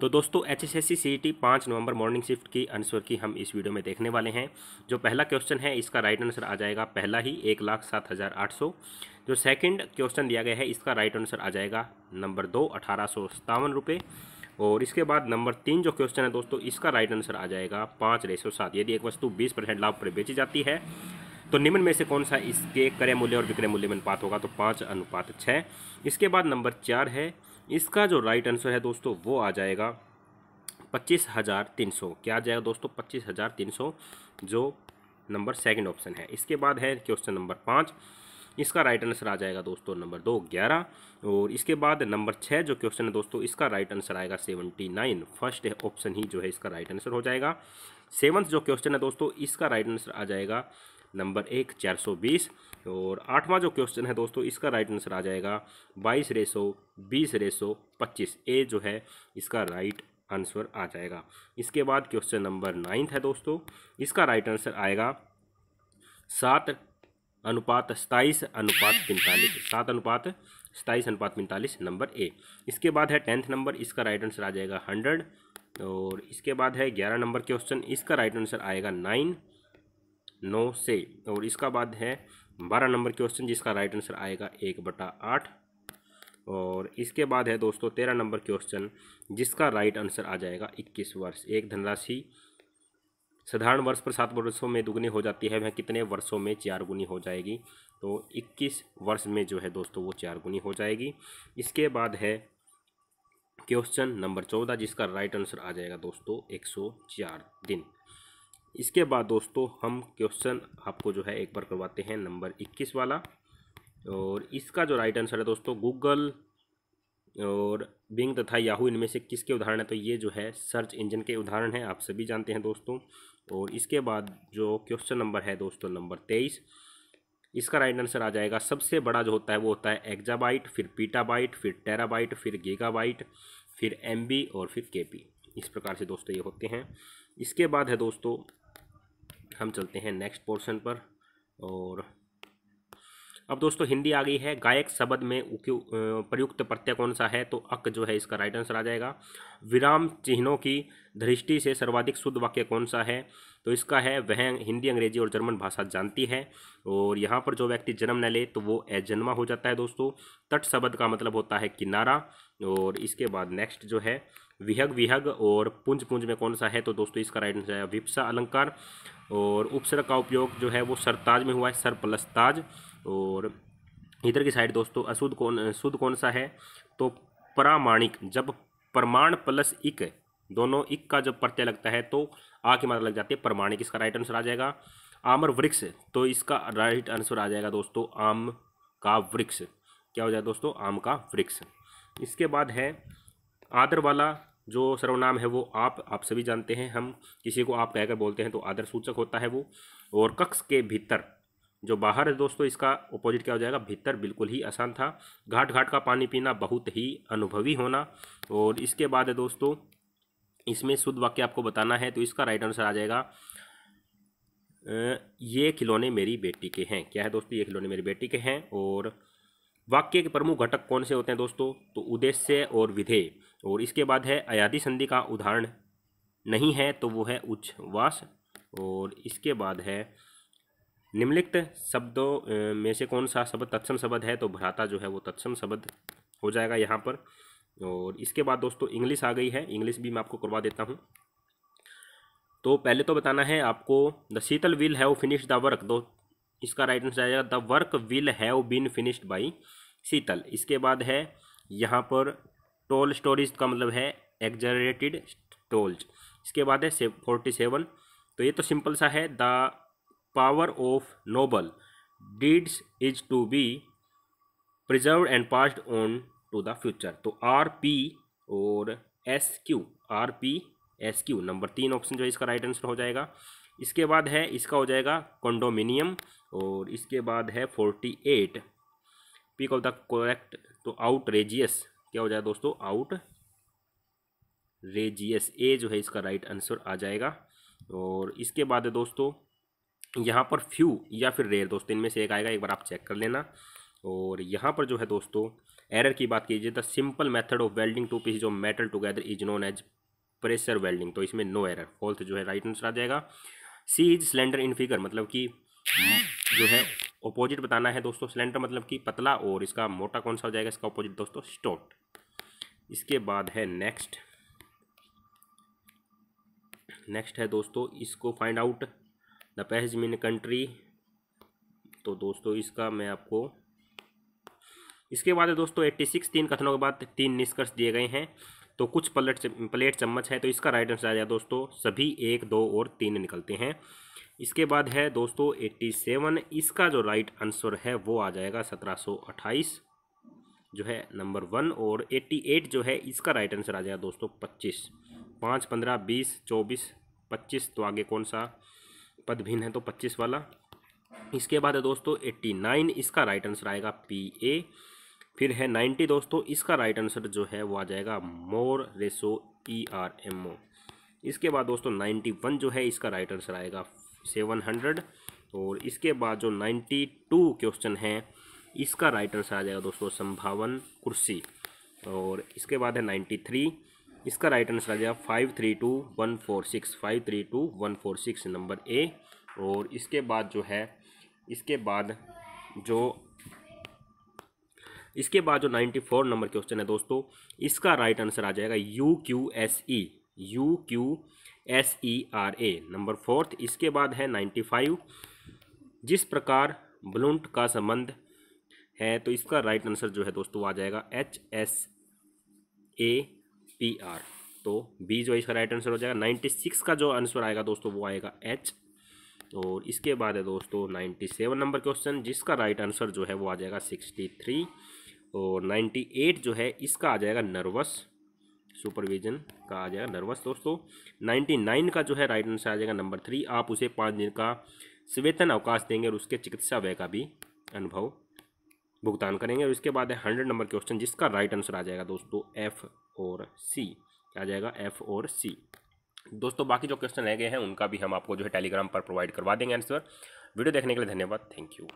तो दोस्तों H S S C C T पाँच नवंबर मॉर्निंग शिफ्ट की आंसर की हम इस वीडियो में देखने वाले हैं जो पहला क्वेश्चन है इसका राइट आंसर आ जाएगा पहला ही एक लाख सात हज़ार आठ सौ जो सेकंड क्वेश्चन दिया गया है इसका राइट आंसर आ जाएगा नंबर दो अठारह सौ सत्तावन रुपये और इसके बाद नंबर तीन जो क्वेश्चन है दोस्तों इसका राइट आंसर आ जाएगा पाँच रेसो सात यदि एक वस्तु बीस परसेंट लाभ पर बेची जाती है तो निम्न में से कौन सा इसके क्रय मूल्य और विक्रय मूल्य में अनुपात होगा तो पाँच अनुपात छः इसके बाद नंबर चार है इसका जो राइट आंसर है दोस्तों वो आ जाएगा पच्चीस हज़ार तीन सौ क्या आ जाएगा दोस्तों पच्चीस हज़ार तीन सौ जो नंबर सेकंड ऑप्शन है इसके बाद है क्वेश्चन नंबर पाँच इसका राइट आंसर आ जाएगा दोस्तों नंबर दो ग्यारह और इसके बाद नंबर छः जो क्वेश्चन है दोस्तों इसका राइट आंसर आएगा सेवेंटी नाइन फर्स्ट ऑप्शन ही जो है इसका राइट आंसर हो जाएगा सेवन्थ जो क्वेश्चन है दोस्तों इसका राइट आंसर आ जाएगा नंबर एक चार सौ बीस और आठवां जो क्वेश्चन है दोस्तों इसका राइट आंसर आ जाएगा बाईस रेसो बीस रेसो पच्चीस ए जो है इसका राइट आंसर आ जाएगा इसके बाद क्वेश्चन नंबर नाइन्थ है दोस्तों इसका राइट आंसर आएगा सात अनुपात सताईस अनुपात पैंतालीस सात अनुपात सताईस अनुपात पैंतालीस नंबर ए इसके बाद है टेंथ नंबर इसका राइट आंसर आ जाएगा हंड्रेड और इसके बाद है ग्यारह नंबर क्वेश्चन इसका राइट आंसर आएगा नाइन नौ से और इसका बाद है बारह नंबर क्वेश्चन जिसका राइट आंसर आएगा एक बटा आठ और इसके बाद है दोस्तों तेरह नंबर क्वेश्चन जिसका राइट आंसर आ जाएगा इक्कीस वर्ष एक धनराशि साधारण वर्ष पर सात वर्षों में दुगनी हो जाती है वह कितने वर्षों में चार गुनी हो जाएगी तो इक्कीस वर्ष में जो है दोस्तों वो चार गुनी हो जाएगी इसके बाद है क्वेश्चन नंबर चौदह जिसका राइट आंसर आ जाएगा दोस्तों एक सौ चार दिन इसके बाद दोस्तों हम क्वेश्चन आपको जो है एक बार करवाते हैं नंबर इक्कीस वाला और इसका जो राइट आंसर है दोस्तों गूगल और बिंग तथा याहू इनमें से किसके उदाहरण है तो ये जो है सर्च इंजन के उदाहरण हैं आप सभी जानते हैं दोस्तों और इसके बाद जो क्वेश्चन नंबर है दोस्तों नंबर तेईस इसका राइट आंसर आ जाएगा सबसे बड़ा जो होता है वो होता है एग्जाबाइट फिर पीटाबाइट फिर टेराबाइट फिर गीगाबाइट फिर एमबी और फिर केपी इस प्रकार से दोस्तों ये होते हैं इसके बाद है दोस्तों हम चलते हैं नेक्स्ट पोर्शन पर और अब दोस्तों हिंदी आ गई है गायक शब्द में प्रयुक्त प्रत्यय कौन सा है तो अक जो है इसका राइट आंसर आ जाएगा विराम चिन्हों की दृष्टि से सर्वाधिक शुद्ध वाक्य कौन सा है तो इसका है वह हिंदी अंग्रेजी और जर्मन भाषा जानती है और यहाँ पर जो व्यक्ति जन्म न ले तो वो अजन्मा हो जाता है दोस्तों तट शब्द का मतलब होता है किनारा और इसके बाद नेक्स्ट जो है विहग विहग और पुंज पुंज में कौन सा है तो दोस्तों इसका राइट आंसर है विप्सा अलंकार और उपसर्ग का उपयोग जो है वो सरताज में हुआ है सर प्लस ताज और इधर की साइड दोस्तों अशुद्ध कौन शुद्ध कौन सा है तो प्रामाणिक जब प्रमाण प्लस इक दोनों इक का जब प्रत्यय लगता है तो आ की मात्रा लग जाती है प्रमाणिक इसका राइट आंसर आ जाएगा आमर वृक्ष तो इसका राइट आंसर आ जाएगा दोस्तों आम का वृक्ष क्या हो जाएगा दोस्तों आम का वृक्ष इसके बाद है आदर वाला जो सर्वनाम है वो आप आप सभी जानते हैं हम किसी को आप कहकर बोलते हैं तो आदर सूचक होता है वो और कक्ष के भीतर जो बाहर है दोस्तों इसका अपोजिट क्या हो जाएगा भीतर बिल्कुल ही आसान था घाट घाट का पानी पीना बहुत ही अनुभवी होना और इसके बाद है दोस्तों इसमें शुद्ध वाक्य आपको बताना है तो इसका राइट आंसर आ जाएगा ये खिलौने मेरी बेटी के हैं क्या है दोस्तों ये खिलौने मेरी बेटी के हैं और वाक्य के प्रमुख घटक कौन से होते हैं दोस्तों तो उद्देश्य और विधेय और इसके बाद है अयाधि संधि का उदाहरण नहीं है तो वो है उच्च वास और इसके बाद है निम्नलिखित शब्दों में से कौन सा शब्द तत्सम शब्द है तो भ्राता जो है वो तत्सम शब्द हो जाएगा यहाँ पर और इसके बाद दोस्तों इंग्लिश आ गई है इंग्लिश भी मैं आपको करवा देता हूँ तो पहले तो बताना है आपको the Sheetal will have finish the work दो इसका राइट आंसर आएगा the work will have been finished by Sheetal इसके बाद है यहाँ पर टोल स्टोरीज का मतलब है एग्जरेटेड टोल्स इसके बाद है फोर्टी सेवन तो ये तो सिंपल सा है the power of noble deeds is to be preserve and passed on to the future तो आर पी और S Q R P S Q number तीन ऑप्शन जो है इसका राइट आंसर हो जाएगा इसके बाद है इसका हो जाएगा कॉन्डोमिनियम और इसके बाद है forty eight pick of the correct तो आउट रेजियस क्या हो जाएगा दोस्तों आउट रेजियस ए जो है इसका राइट आंसर आ जाएगा और इसके बाद है दोस्तों यहाँ पर फ्यू या फिर रेयर दोस्तों इनमें से एक आएगा एक बार आप चेक कर लेना और यहाँ पर जो है दोस्तों एरर की बात कीजिए the simple method of welding two piece जो metal together is known as pressure welding तो इसमें नो एरर फॉल्थ जो है राइट आंसर आ जाएगा C is cylinder in figure मतलब कि जो है ओपोजिट बताना है दोस्तों सिलेंडर मतलब कि पतला और इसका मोटा कौन सा हो जाएगा इसका ऑपोजिट दोस्तों स्टोट इसके बाद है नेक्स्ट नेक्स्ट है दोस्तों इसको find out the page min country तो दोस्तों इसका मैं आपको इसके बाद दोस्तों एट्टी सिक्स तीन कथनों के बाद तीन निष्कर्ष दिए गए हैं तो कुछ पलट प्लेट चम्मच है तो इसका राइट आंसर आ जाएगा दोस्तों सभी एक दो और तीन निकलते हैं इसके बाद है दोस्तों एट्टी सेवन इसका जो राइट आंसर है वो आ जाएगा सत्रह सौ अट्ठाईस जो है नंबर वन और एट्टी एट जो है इसका राइट आंसर आ जाएगा दोस्तों पच्चीस पाँच पंद्रह बीस चौबीस पच्चीस तो आगे कौन सा पद भिन्न है तो पच्चीस वाला इसके बाद है दोस्तों एट्टी नाइन इसका राइट आंसर आएगा पी ए फिर है नाइन्टी दोस्तों इसका राइट आंसर जो है वो आ जाएगा मोर रेसो ई आर एम ओ इसके बाद दोस्तों नाइन्टी वन जो है इसका राइट आंसर आएगा सेवन हंड्रेड और इसके बाद जो नाइन्टी टू क्वेश्चन है इसका राइट आंसर आ जाएगा दोस्तों संभावन कुर्सी और इसके बाद है नाइन्टी थ्री इसका राइट आंसर आ जाएगा five three two one four six five three two one four six number A और इसके बाद जो है इसके बाद जो इसके बाद जो 94 नंबर क्वेश्चन है दोस्तों इसका राइट आंसर आ जाएगा U Q S E U Q S E R A number fourth इसके बाद है 95 जिस प्रकार ब्लूंट का संबंध है तो इसका राइट आंसर जो है दोस्तों आ जाएगा H S A P R तो बी जो इसका राइट आंसर हो जाएगा नाइन्टी सिक्स का जो आंसर आएगा दोस्तों वो आएगा एच और इसके बाद है दोस्तों नाइन्टी सेवन नंबर क्वेश्चन जिसका राइट आंसर जो है वो आ जाएगा सिक्सटी थ्री और तो नाइन्टी एट जो है इसका आ जाएगा नर्वस सुपरविजन का आ जाएगा नर्वस दोस्तों नाइन्टी नाइन का जो है राइट आंसर आ जाएगा नंबर थ्री आप उसे पाँच दिन का सवेतन अवकाश देंगे और उसके चिकित्सा व्यय का भी अनुभव भुगतान करेंगे और इसके बाद है हंड्रेड नंबर क्वेश्चन जिसका राइट आंसर आ जाएगा दोस्तों एफ और सी आ जाएगा एफ और सी दोस्तों बाकी जो क्वेश्चन रह गए हैं उनका भी हम आपको जो है टेलीग्राम पर प्रोवाइड करवा देंगे आंसर वीडियो देखने के लिए धन्यवाद थैंक यू